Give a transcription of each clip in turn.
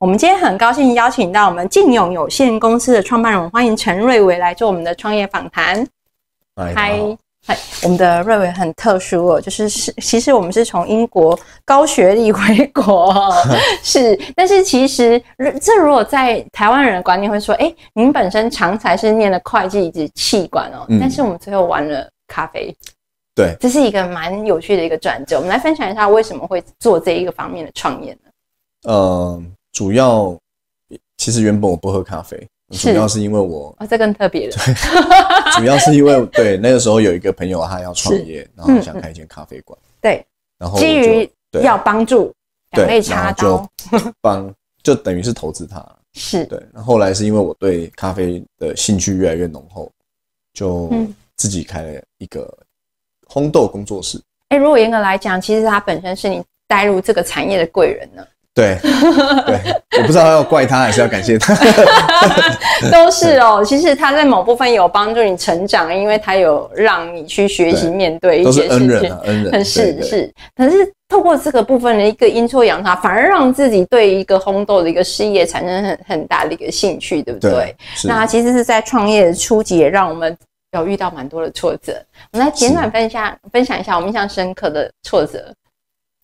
我们今天很高兴邀请到我们静永有限公司的创办人，欢迎陈瑞维来做我们的创业访谈。嗨，嗨，我们的瑞维很特殊哦，就是是其实我们是从英国高学历回国，是，但是其实这如果在台湾人的观念会说，哎，您本身常才，是念的会计及气管哦，但是我们最后玩了咖啡，对，这是一个蛮有趣的一个转折。我们来分享一下为什么会做这一个方面的创业呢？嗯。主要其实原本我不喝咖啡，主要是因为我啊，这更特别了。对，主要是因为对那个时候有一个朋友，他要创业，然后想开一间咖啡馆。对，然后基于要帮助，对，然后就帮，就等于是投资他。是对。然后后来是因为我对咖啡的兴趣越来越浓厚，就自己开了一个烘豆工作室。哎，如果严格来讲，其实他本身是你带入这个产业的贵人呢。对，我不知道要怪他还是要感谢他，都是哦。其实他在某部分有帮助你成长，因为他有让你去学习面对一些事情。恩人是 是，可是透过这个部分的一个阴错阳差，反而让自己对一个烘豆的一个事业产生很很大的一个兴趣，对不对？那其实是在创业的初级，让我们有遇到蛮多的挫折。我们来简短分享分享一下我们印象深刻的挫折。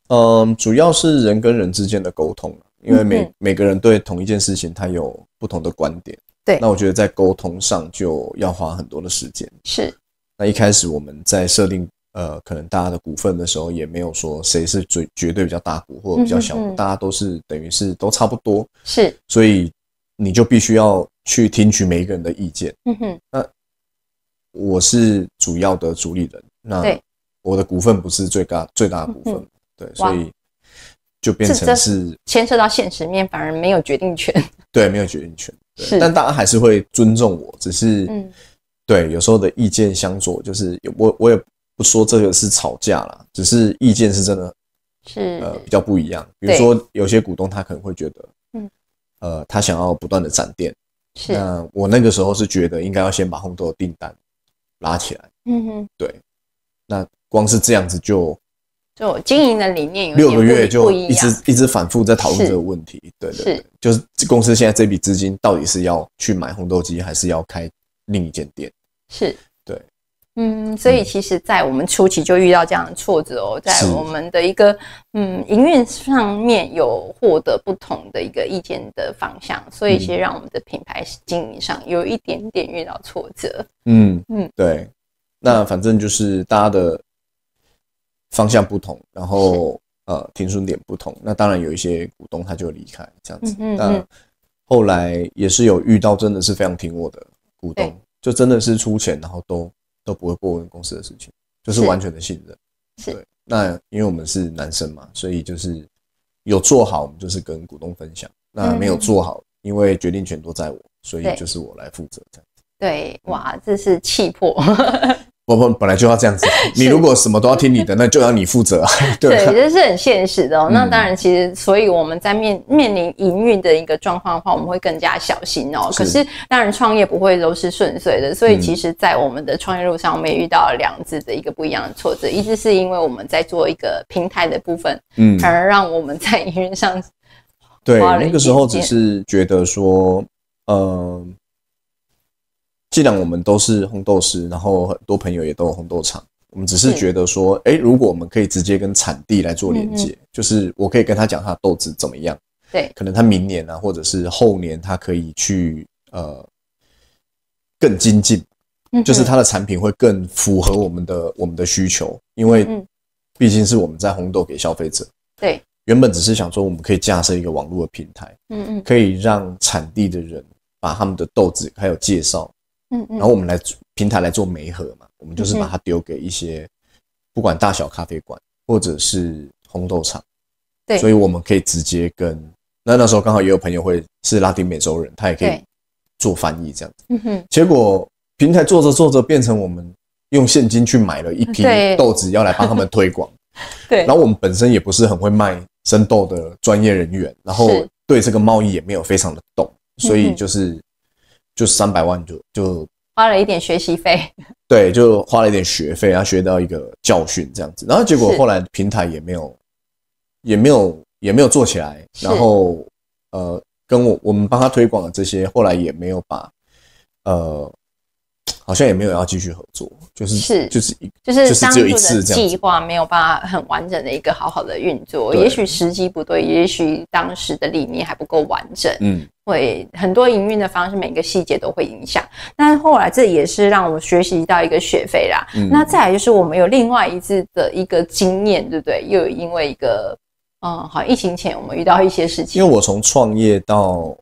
嗯，主要是人跟人之间的沟通因为每每个人对同一件事情，他有不同的观点。对，那我觉得在沟通上就要花很多的时间。是。那一开始我们在设定呃，可能大家的股份的时候，也没有说谁是最绝对比较大股或者比较小，大家都是等于是都差不多。是。所以你就必须要去听取每一个人的意见。嗯哼。那我是主要的主理人，那我的股份不是最大最大的股份。对，所以就变成是牵涉到现实面，反而没有决定权。对，没有决定权。对但大家还是会尊重我，只是，对，有时候的意见相左，就是我，我也不说这个是吵架了，只是意见是真的，是呃比较不一样。比如说，有些股东他可能会觉得，嗯，呃，他想要不断的展店，是。那我那个时候是觉得应该要先把红豆的订单拉起来。嗯哼，对。那光是这样子就。就经营的理念有六个月就一直一直反复在讨论这个问题，对对，对，就是公司现在这笔资金到底是要去买红豆机，还是要开另一间店？是，对，嗯，所以其实，在我们初期就遇到这样的挫折哦，在我们的一个嗯营运上面有获得不同的一个意见的方向，所以其实让我们的品牌经营上有一点点遇到挫折。嗯嗯，对，那反正就是大家的。方向不同，然后呃，停损点不同。那当然有一些股东他就离开这样子。那后来也是有遇到真的是非常听我的股东，就真的是出钱，然后都都不会过问公司的事情，就是完全的信任。对。那因为我们是男生嘛，所以就是有做好，我们就是跟股东分享；那没有做好，因为决定权都在我，所以就是我来负责这样子。对，哇，这是气魄。我们本来就要这样子。你如果什么都要听你的，那就要你负责。对，实是很现实的。那当然，其实所以我们在面面临营运的一个状况的话，我们会更加小心哦。可是当然，创业不会都是顺遂的。所以其实，在我们的创业路上，我们也遇到了两次的一个不一样的挫折，一直是因为我们在做一个平台的部分，嗯，反而让我们在营运上。对，那个时候只是觉得说，嗯。既然我们都是红豆师，然后很多朋友也都有红豆厂，我们只是觉得说，哎，如果我们可以直接跟产地来做连接，就是我可以跟他讲他的豆子怎么样，对，可能他明年啊，或者是后年，他可以去呃更精进，嗯，就是他的产品会更符合我们的我们的需求，因为毕竟是我们在红豆给消费者，对，原本只是想说我们可以架设一个网络的平台，嗯嗯，可以让产地的人把他们的豆子还有介绍。嗯，然后我们来平台来做媒合嘛，我们就是把它丢给一些不管大小咖啡馆或者是红豆厂，对，所以我们可以直接跟那那时候刚好也有朋友会是拉丁美洲人，他也可以做翻译这样子，嗯哼。结果平台做着做着变成我们用现金去买了一批豆子，要来帮他们推广，对。然后我们本身也不是很会卖生豆的专业人员，然后对这个贸易也没有非常的懂，所以就是。就三百万就就花了一点学习费，对，就花了一点学费，然后学到一个教训这样子，然后结果后来平台也没有，也没有也没有做起来，然后呃，跟我我们帮他推广这些，后来也没有把，呃，好像也没有要继续合作，就是是就是就是只有一次这样，计划没有办法很完整的一个好好的运作，也许时机不对，也许当时的理念还不够完整，嗯。会很多营运的方式，每个细节都会影响。但后来这也是让我学习到一个学费啦。那再来就是我们有另外一次的一个经验，对不对？又有因为一个，嗯，好，疫情前我们遇到一些事情。因为我从创业到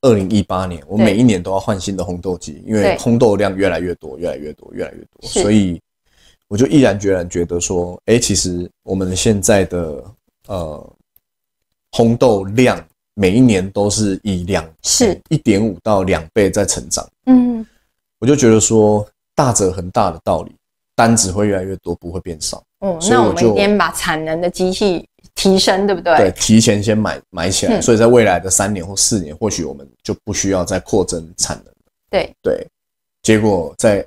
二零一八年，我每一年都要换新的烘豆机，因为烘豆量越来越多，越来越多，越来越多，所以我就毅然决然觉得说，哎，其实我们现在的呃烘豆量。每一年都是以两是一点五到两倍在成长，嗯，我就觉得说大者恒大的道理，单子会越来越多，不会变少。嗯，那我们就先把产能的机器提升，对不对？对，提前先买买起来，所以在未来的三年或四年，或许我们就不需要再扩增产能了。对对，结果在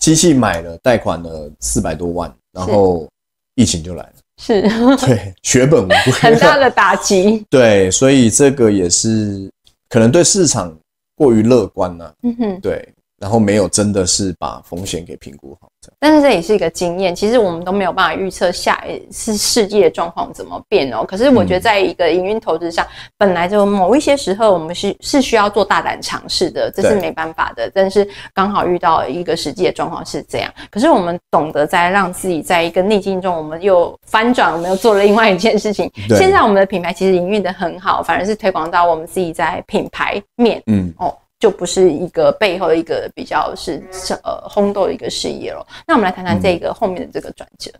机器买了，贷款了四百多万，然后疫情就来了。是 对，血本无归，很大的打击。对，所以这个也是可能对市场过于乐观了。嗯哼，对。然后没有真的是把风险给评估好，但是这也是一个经验。其实我们都没有办法预测下一次世界的状况怎么变哦。可是我觉得，在一个营运投资上，本来就某一些时候，我们是是需要做大胆尝试的，这是没办法的。但是刚好遇到一个实际的状况是这样。可是我们懂得在让自己在一个逆境中，我们又翻转，我们又做了另外一件事情。现在我们的品牌其实营运的很好，反而是推广到我们自己在品牌面，嗯，哦。就不是一个背后一个比较是呃轰动的一个事业了。那我们来谈谈这个后面的这个转折。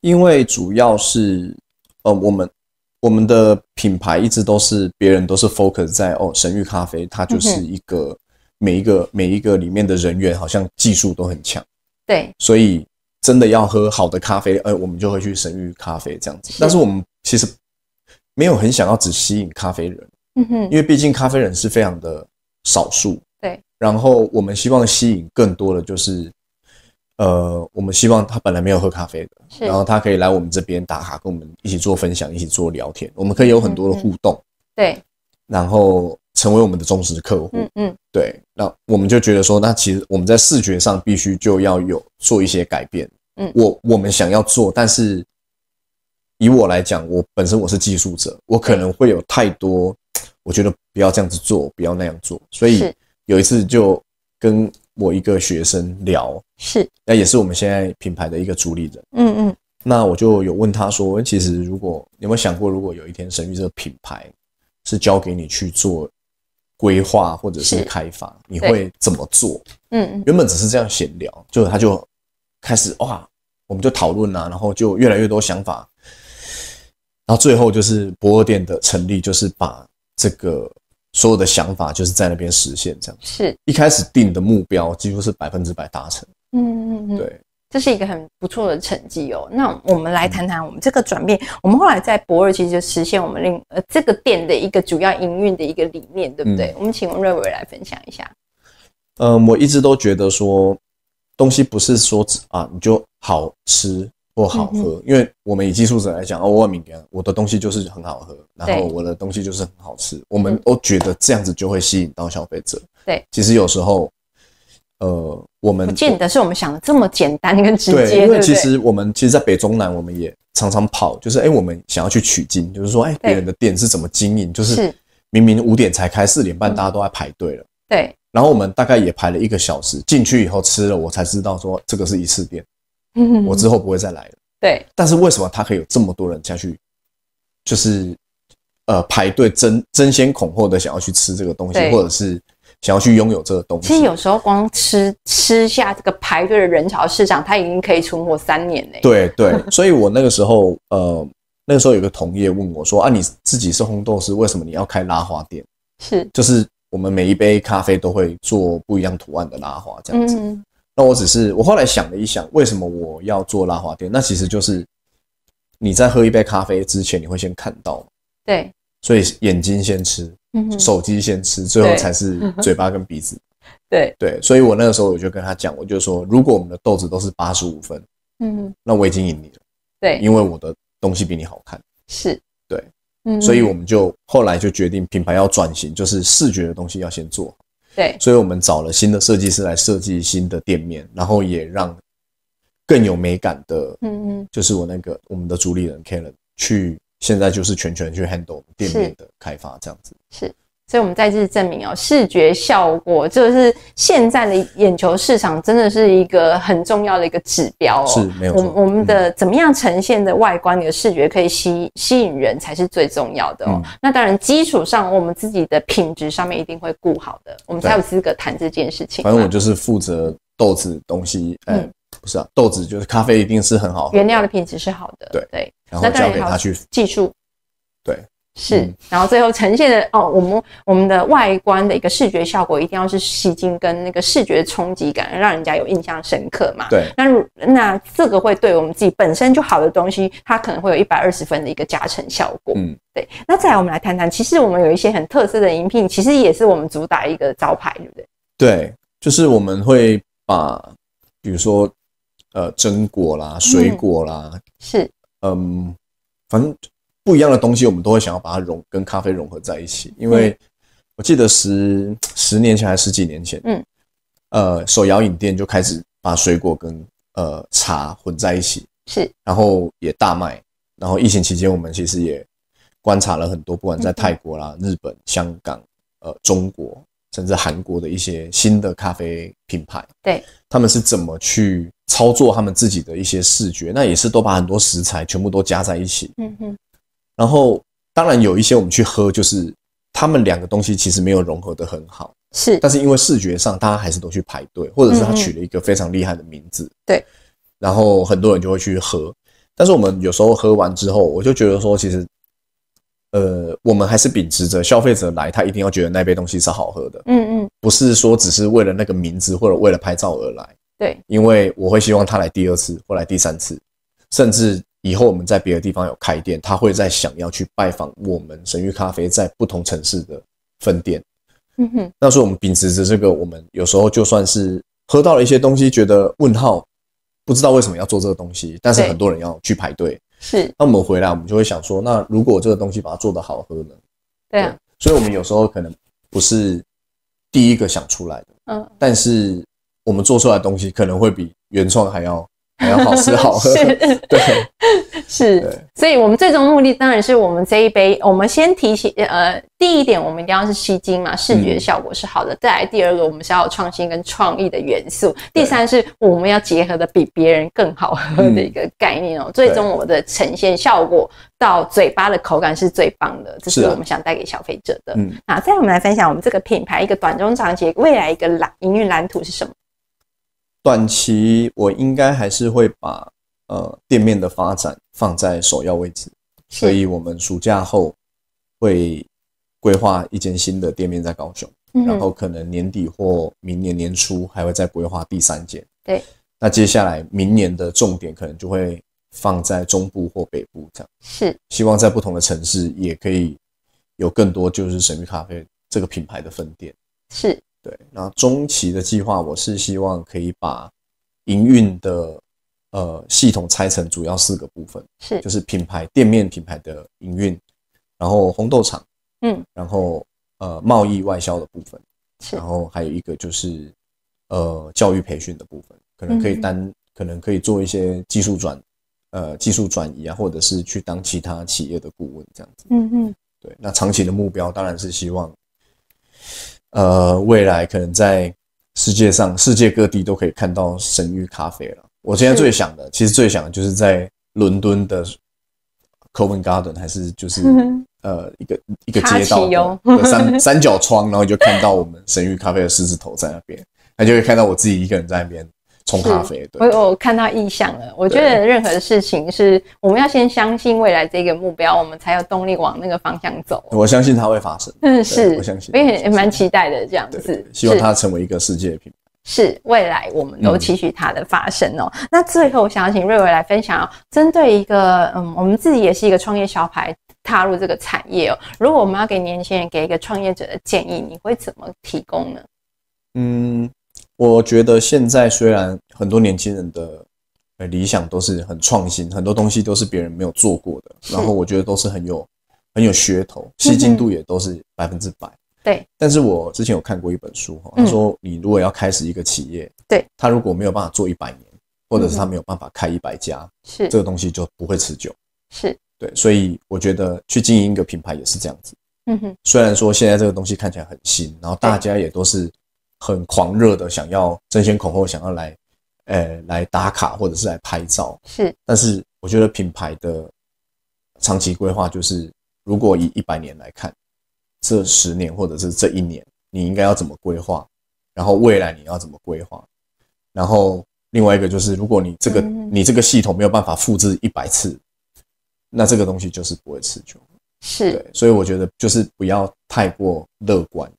因为主要是呃，我们我们的品牌一直都是别人都是 focus 在哦神域咖啡，它就是一个每一个每一个里面的人员好像技术都很强，对，所以真的要喝好的咖啡，呃，我们就会去神域咖啡这样子。但是我们其实没有很想要只吸引咖啡人，嗯哼，因为毕竟咖啡人是非常的。少数对，然后我们希望吸引更多的，就是，呃，我们希望他本来没有喝咖啡的，然后他可以来我们这边打卡，跟我们一起做分享，一起做聊天，我们可以有很多的互动，对，然后成为我们的忠实客户，嗯，对，那我们就觉得说，那其实我们在视觉上必须就要有做一些改变，嗯，我我们想要做，但是以我来讲，我本身我是技术者，我可能会有太多。我觉得不要这样子做，不要那样做。所以有一次就跟我一个学生聊，是那也是我们现在品牌的一个主理人，嗯嗯。那我就有问他说，其实如果有没有想过，如果有一天神域这个品牌是交给你去做规划或者是开发，你会怎么做？嗯嗯。原本只是这样闲聊，就他就开始哇，我们就讨论啊，然后就越来越多想法，然后最后就是博尔店的成立，就是把。这个所有的想法就是在那边实现，这样是，一开始定的目标几乎是百分之百达成。嗯嗯嗯，对，这是一个很不错的成绩哦。那我们来谈谈我们这个转变。我们后来在博尔其实实现我们另呃这个店的一个主要营运的一个理念，对不对？我们请问瑞伟来分享一下。嗯，我一直都觉得说东西不是说啊你就好吃。不好喝，因为我们以技术者来讲，哦，我明感，我的东西就是很好喝，然后我的东西就是很好吃，我们都觉得这样子就会吸引到消费者。对，其实有时候，呃，我们不见得是我们想的这么简单跟直接。对，因为其实我们其实，在北中南，我们也常常跑，就是哎，我们想要去取经，就是说，哎，别人的店是怎么经营，就是明明五点才开，四点半大家都在排队了，对，然后我们大概也排了一个小时，进去以后吃了，我才知道说这个是一次店。嗯，我之后不会再来了。对，但是为什么他可以有这么多人下去，就是，呃，排队争争先恐后的想要去吃这个东西，或者是想要去拥有这个东西？其实有时候光吃吃下这个排队的人潮市场，他已经可以存活三年嘞。对对，所以我那个时候呃，那个时候有个同业问我说啊，你自己是烘豆师，为什么你要开拉花店？是，就是我们每一杯咖啡都会做不一样图案的拉花，这样子。那我只是我后来想了一想，为什么我要做拉花店？那其实就是你在喝一杯咖啡之前，你会先看到，对，所以眼睛先吃，手机先吃，最后才是嘴巴跟鼻子。对对，所以我那个时候我就跟他讲，我就说，如果我们的豆子都是八十五分，嗯，那我已经赢你了，对，因为我的东西比你好看，是，对，所以我们就后来就决定品牌要转型，就是视觉的东西要先做。对，所以我们找了新的设计师来设计新的店面，然后也让更有美感的，嗯嗯，就是我那个我们的主理人 Kalen 去，现在就是全权去 handle 店面的开发，这样子是。所以，我们再次证明哦，视觉效果就是现在的眼球市场真的是一个很重要的一个指标哦。是，没有错。我们我们的怎么样呈现的外观，你的视觉可以吸吸引人才是最重要的哦。那当然，基础上我们自己的品质上面一定会顾好的，我们才有资格谈这件事情。反正我就是负责豆子东西，嗯，不是啊，豆子就是咖啡，一定是很好原料的品质是好的，对对。然后交给他去技术，对。是，然后最后呈现的哦，我们我们的外观的一个视觉效果一定要是吸睛，跟那个视觉冲击感，让人家有印象深刻嘛。对，那那这个会对我们自己本身就好的东西，它可能会有一百二十分的一个加成效果。嗯，对。那再来，我们来谈谈，其实我们有一些很特色的饮品，其实也是我们主打一个招牌，对不对？对，就是我们会把，比如说，呃，榛果啦，水果啦，是，嗯，反正。不一样的东西，我们都会想要把它融跟咖啡融合在一起，因为我记得十十年前还十几年前，嗯，呃，手摇饮店就开始把水果跟呃茶混在一起，是，然后也大卖。然后疫情期间，我们其实也观察了很多，不管在泰国啦、日本、香港、呃、中国，甚至韩国的一些新的咖啡品牌，对他们是怎么去操作他们自己的一些视觉，那也是都把很多食材全部都加在一起，嗯哼。然后，当然有一些我们去喝，就是他们两个东西其实没有融合得很好，是。但是因为视觉上，大家还是都去排队，或者是他取了一个非常厉害的名字，对。然后很多人就会去喝，但是我们有时候喝完之后，我就觉得说，其实，呃，我们还是秉持着消费者来，他一定要觉得那杯东西是好喝的，嗯嗯，不是说只是为了那个名字或者为了拍照而来，对。因为我会希望他来第二次或来第三次，甚至。以后我们在别的地方有开店，他会在想要去拜访我们神域咖啡在不同城市的分店。嗯哼，那所以我们秉持着这个，我们有时候就算是喝到了一些东西，觉得问号，不知道为什么要做这个东西，但是很多人要去排队。是，那我们回来，我们就会想说，那如果这个东西把它做得好喝呢？对啊，所以我们有时候可能不是第一个想出来的，嗯，但是我们做出来的东西可能会比原创还要。还要好吃好喝，对，是，所以，我们最终目的当然是我们这一杯。我们先提起，呃，第一点，我们一定要是吸睛嘛，视觉效果是好的。再来第二个，我们要有创新跟创意的元素。第三是，我们要结合的比别人更好喝的一个概念哦。最终，我们的呈现效果到嘴巴的口感是最棒的，这是我们想带给消费者的。那再我们来分享我们这个品牌一个短中长期未来一个蓝营运蓝图是什么？短期我应该还是会把呃店面的发展放在首要位置，所以我们暑假后会规划一间新的店面在高雄，然后可能年底或明年年初还会再规划第三间。对，那接下来明年的重点可能就会放在中部或北部这样。是，希望在不同的城市也可以有更多就是神域咖啡这个品牌的分店。是。对，然后中期的计划，我是希望可以把营运的呃系统拆成主要四个部分，是就是品牌店面品牌的营运，然后红豆厂，嗯，然后呃贸易外销的部分，是然后还有一个就是呃教育培训的部分，可能可以单，可能可以做一些技术转呃技术转移啊，或者是去当其他企业的顾问这样子，嗯嗯，对，那长期的目标当然是希望。呃，未来可能在世界上世界各地都可以看到神域咖啡了。我现在最想的，其实最想的就是在伦敦的 Covent Garden，还是就是呃一个一个街道的三三角窗，然后就看到我们神域咖啡的狮子头在那边，那就会看到我自己一个人在那边。冲咖啡，我我看到意向了。我觉得任何事情是，我们要先相信未来这个目标，我们才有动力往那个方向走。我相信它会发生，嗯，是，我相信，我也蛮期待的这样子。希望它成为一个世界品牌，是未来我们都期许它的发生哦。那最后，我想请瑞伟来分享，针对一个嗯，我们自己也是一个创业小牌，踏入这个产业哦。如果我们要给年轻人、给一个创业者的建议，你会怎么提供呢？嗯。我觉得现在虽然很多年轻人的呃理想都是很创新，很多东西都是别人没有做过的，然后我觉得都是很有很有噱头，吸睛度也都是百分之百。对。但是我之前有看过一本书，他说你如果要开始一个企业，对，他如果没有办法做一百年，或者是他没有办法开一百家，是这个东西就不会持久。是。对，所以我觉得去经营一个品牌也是这样子。嗯哼。虽然说现在这个东西看起来很新，然后大家也都是。很狂热的想要争先恐后，想要来，呃，来打卡或者是来拍照，是。但是我觉得品牌的长期规划就是，如果以一百年来看，这十年或者是这一年，你应该要怎么规划？然后未来你要怎么规划？然后另外一个就是，如果你这个你这个系统没有办法复制一百次，那这个东西就是不会持久。是。对。所以我觉得就是不要太过乐观。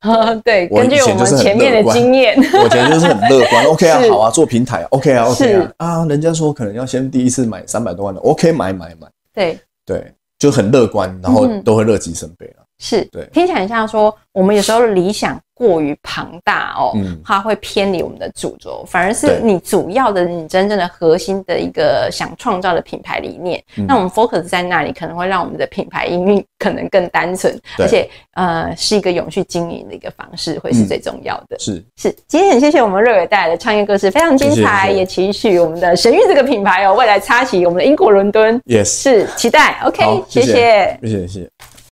呵，对，我们前面的经验，我觉得就是很乐观，OK 啊，好啊，做平台，OK 啊，o k 啊，人家说可能要先第一次买三百多万的，OK，买买买，对对，就很乐观，然后都会乐极生悲了，是对，听起来很像说我们有时候理想。过于庞大哦，它会偏离我们的主轴，反而是你主要的、你真正的核心的一个想创造的品牌理念。那我们 focus 在那里，可能会让我们的品牌营运可能更单纯，而且呃，是一个永续经营的一个方式，会是最重要的。是是，今天很谢谢我们瑞伟带来的创业故事，非常精彩，也期许我们的神域这个品牌哦，未来插旗我们的英国伦敦，也是期待。OK，谢谢，谢谢，谢谢。